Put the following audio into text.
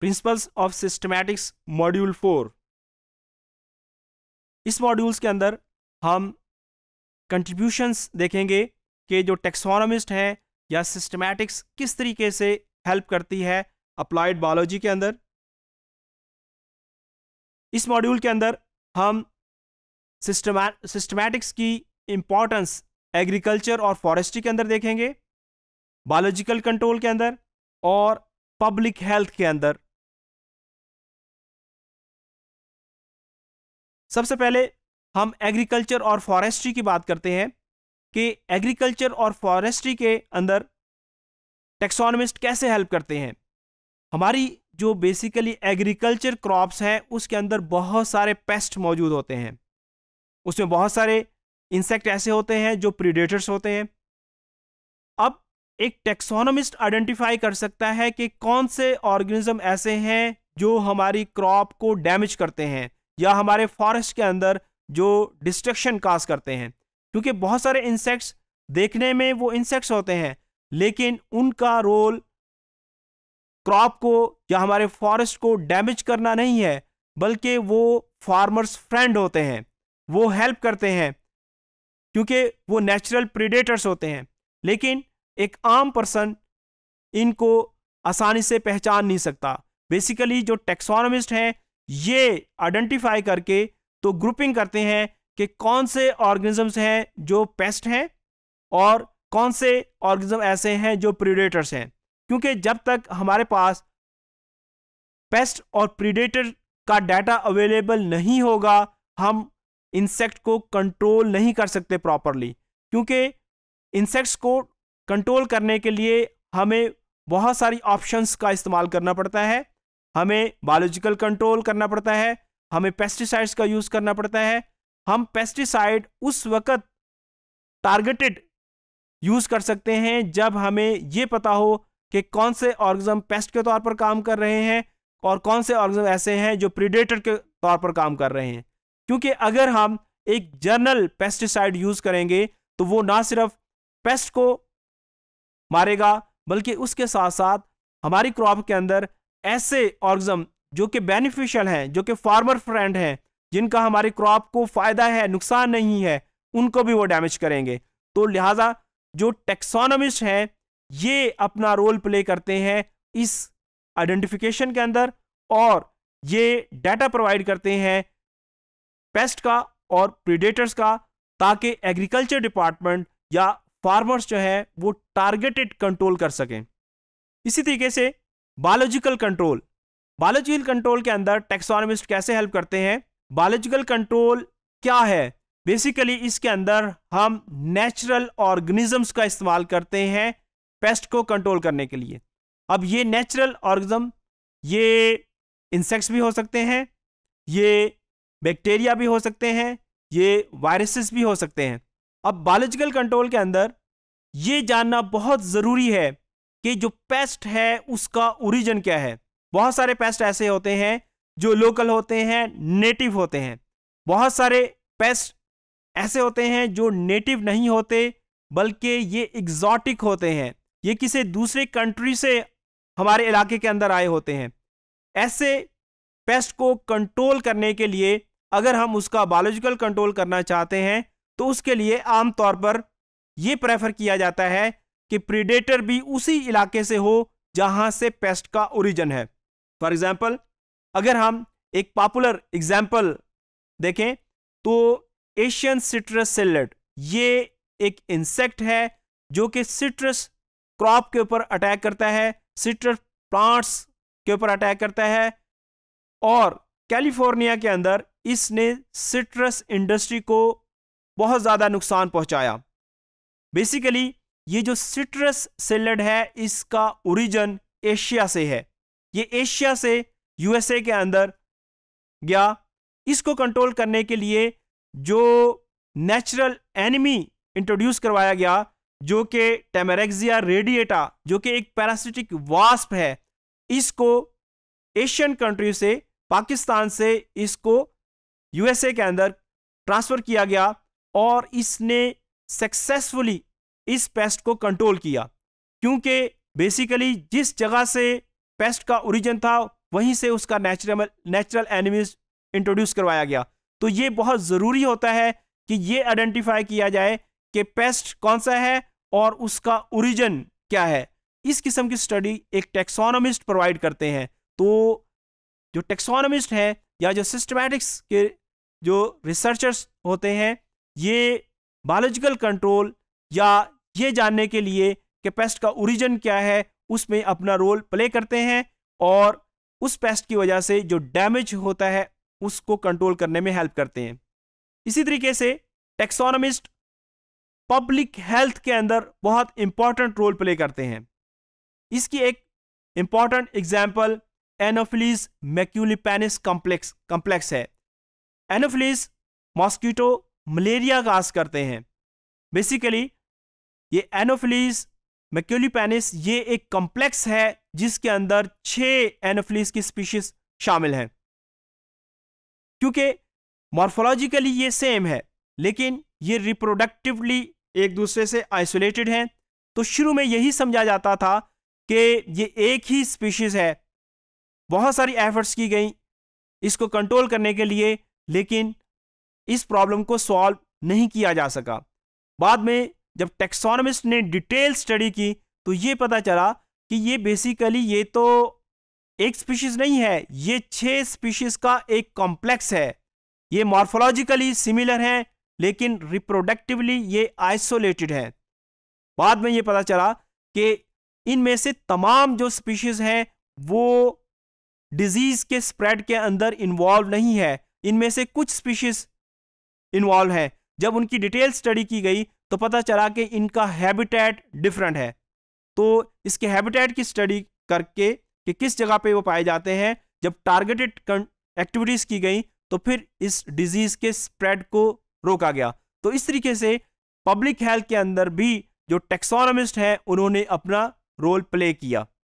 principles of systematics module four इस modules के अंदर हम कंट्रीब्यूशंस देखेंगे कि जो टेक्सोनोमिस्ट हैं या सिस्टमैटिक्स किस तरीके से हेल्प करती है अप्लाइड बायोलॉजी के अंदर इस मॉड्यूल के अंदर हम सिस्टमै सिस्टमैटिक्स की इम्पॉर्टेंस एग्रीकल्चर और फॉरेस्ट्री के अंदर देखेंगे बायोलॉजिकल कंट्रोल के अंदर और पब्लिक हेल्थ के अंदर सबसे पहले हम एग्रीकल्चर और फॉरेस्ट्री की बात करते हैं कि एग्रीकल्चर और फॉरेस्ट्री के अंदर टेक्सोनमिस्ट कैसे हेल्प करते हैं हमारी जो बेसिकली एग्रीकल्चर क्रॉप्स हैं उसके अंदर बहुत सारे पेस्ट मौजूद होते हैं उसमें बहुत सारे इंसेक्ट ऐसे होते हैं जो प्रीडेटर्स होते हैं अब एक टेक्सोनमिस्ट आइडेंटिफाई कर सकता है कि कौन से ऑर्गेनिज्म ऐसे हैं जो हमारी क्रॉप को डैमेज करते हैं या हमारे फॉरेस्ट के अंदर जो डिस्ट्रक्शन काज करते हैं क्योंकि बहुत सारे इंसेक्ट्स देखने में वो इंसेक्ट्स होते हैं लेकिन उनका रोल क्रॉप को या हमारे फॉरेस्ट को डैमेज करना नहीं है बल्कि वो फार्मर्स फ्रेंड होते हैं वो हेल्प करते हैं क्योंकि वो नेचुरल प्रीडेटर्स होते हैं लेकिन एक आम पर्सन इनको आसानी से पहचान नहीं सकता बेसिकली जो टेक्सोनमिस्ट हैं ये आइडेंटिफाई करके तो ग्रुपिंग करते हैं कि कौन से ऑर्गेनिजम्स हैं जो पेस्ट हैं और कौन से ऑर्गेनिज्म ऐसे हैं जो प्रीडेटर्स हैं क्योंकि जब तक हमारे पास पेस्ट और प्रीडेटर का डाटा अवेलेबल नहीं होगा हम इंसेक्ट को कंट्रोल नहीं कर सकते प्रॉपरली क्योंकि इंसेक्ट्स को कंट्रोल करने के लिए हमें बहुत सारी ऑप्शंस का इस्तेमाल करना पड़ता है हमें बायोलॉजिकल कंट्रोल करना पड़ता है हमें पेस्टिसाइड्स का यूज़ करना पड़ता है हम पेस्टिसाइड उस वक़्त टारगेटेड यूज़ कर सकते हैं जब हमें ये पता हो कि कौन से ऑर्गज़म पेस्ट के तौर पर काम कर रहे हैं और कौन से ऑर्गज़म ऐसे हैं जो प्रीडेटर के तौर पर काम कर रहे हैं क्योंकि अगर हम एक जर्नल पेस्टिसाइड यूज़ करेंगे तो वो ना सिर्फ पेस्ट को मारेगा बल्कि उसके साथ साथ हमारी क्रॉप के अंदर ऐसे ऑर्गजम जो कि बेनिफिशियल हैं जो कि फार्मर फ्रेंड हैं जिनका हमारी क्रॉप को फ़ायदा है नुकसान नहीं है उनको भी वो डैमेज करेंगे तो लिहाजा जो टेक्सोनमिस्ट हैं ये अपना रोल प्ले करते हैं इस आइडेंटिफिकेशन के अंदर और ये डाटा प्रोवाइड करते हैं पेस्ट का और प्रीडेटर्स का ताकि एग्रीकल्चर डिपार्टमेंट या फार्मर्स जो हैं वो टारगेटेड कंट्रोल कर सकें इसी तरीके से बायोलॉजिकल कंट्रोल बायोलॉजिकल कंट्रोल के अंदर टेक्सोनमिस्ट कैसे हेल्प करते हैं बायोलॉजिकल कंट्रोल क्या है बेसिकली इसके अंदर हम नेचुरल ऑर्गेनिजम्स का इस्तेमाल करते हैं पेस्ट को कंट्रोल करने के लिए अब ये नेचुरल ऑर्गेनिज्म ये इंसेक्ट्स भी हो सकते हैं ये बैक्टीरिया भी हो सकते हैं ये वायरसेस भी हो सकते हैं अब बायोलॉजिकल कंट्रोल के अंदर ये जानना बहुत ज़रूरी है कि जो पेस्ट है उसका ओरिजिन क्या है बहुत सारे पेस्ट ऐसे होते हैं जो लोकल होते हैं नेटिव होते हैं बहुत सारे पेस्ट ऐसे होते हैं जो नेटिव नहीं होते बल्कि ये एग्जॉटिक होते हैं ये किसी दूसरे कंट्री से हमारे इलाके के अंदर आए होते हैं ऐसे पेस्ट को कंट्रोल करने के लिए अगर हम उसका बायोलॉजिकल कंट्रोल करना चाहते हैं तो उसके लिए आमतौर पर यह प्रेफर किया जाता है कि प्रीडेटर भी उसी इलाके से हो जहां से पेस्ट का ओरिजन है फॉर एग्जाम्पल अगर हम एक पॉपुलर एग्जाम्पल देखें तो एशियन सिट्रस सेलेट ये एक इंसेक्ट है जो कि सिट्रस क्रॉप के ऊपर अटैक करता है सिट्रस प्लांट्स के ऊपर अटैक करता है और कैलिफोर्निया के अंदर इसने सिट्रस इंडस्ट्री को बहुत ज़्यादा नुकसान पहुंचाया बेसिकली ये जो सिट्रस सेलड है इसका ओरिजन एशिया से है ये एशिया से यूएसए के अंदर गया इसको कंट्रोल करने के लिए जो नेचुरल एनिमी इंट्रोड्यूस करवाया गया जो कि टेमेरेक्सिया रेडिएटा जो कि एक पैरासिटिक वास्प है इसको एशियन कंट्री से पाकिस्तान से इसको यूएसए के अंदर ट्रांसफ़र किया गया और इसने सक्सेसफुली इस पेस्ट को कंट्रोल किया क्योंकि बेसिकली जिस जगह से पेस्ट का ओरिजिन था वहीं से उसका नेचुरल नेचुरल एनिमीज इंट्रोड्यूस करवाया गया तो ये बहुत ज़रूरी होता है कि ये आइडेंटिफाई किया जाए कि पेस्ट कौन सा है और उसका ओरिजिन क्या है इस किस्म की स्टडी एक टेक्सोनोमिस्ट प्रोवाइड करते हैं तो जो टेक्सोनोमिस्ट हैं या जो सिस्टमेटिक्स के जो रिसर्चर्स होते हैं ये बायोलॉजिकल कंट्रोल या ये जानने के लिए कि पेस्ट का ओरिजिन क्या है उसमें अपना रोल प्ले करते हैं और उस पेस्ट की वजह से जो डैमेज होता है उसको कंट्रोल करने में हेल्प करते हैं इसी तरीके से टेक्सोनमिस्ट पब्लिक हेल्थ के अंदर बहुत इंपॉर्टेंट रोल प्ले करते हैं इसकी एक important example Anopheles maculipennis complex complex है एनोफिलीज मॉस्किटो मलेरिया आस करते हैं बेसिकली ये एनोफिलीज मैक्यूलिपेनिस ये एक कॉम्प्लेक्स है जिसके अंदर छह एनोफिलीज की स्पीशीज शामिल हैं क्योंकि मॉर्फोलॉजिकली ये सेम है लेकिन ये रिप्रोडक्टिवली एक दूसरे से आइसोलेटेड हैं तो शुरू में यही समझा जाता था कि ये एक ही स्पीशीज़ है बहुत सारी एफर्ट्स की गई इसको कंट्रोल करने के लिए लेकिन इस प्रॉब्लम को सॉल्व नहीं किया जा सका बाद में जब टेक्सोनमिस्ट ने डिटेल स्टडी की तो ये पता चला कि ये बेसिकली ये तो एक स्पीशीज़ नहीं है ये छह स्पीशीज़ का एक कॉम्प्लेक्स है ये मॉर्फोलॉजिकली सिमिलर हैं लेकिन रिप्रोडक्टिवली ये आइसोलेटेड हैं बाद में ये पता चला कि इनमें से तमाम जो स्पीशीज़ हैं वो डिजीज़ के स्प्रेड के अंदर इन्वॉल्व नहीं है इनमें से कुछ स्पीशीज़ इन्वॉल्व हैं जब उनकी डिटेल स्टडी की गई तो पता चला कि इनका हैबिटेट डिफरेंट है तो इसके हैबिटेट की स्टडी करके कि किस जगह पे वो पाए जाते हैं जब टारगेटेड एक्टिविटीज़ की गई तो फिर इस डिजीज़ के स्प्रेड को रोका गया तो इस तरीके से पब्लिक हेल्थ के अंदर भी जो टेक्सोनोमिस्ट हैं उन्होंने अपना रोल प्ले किया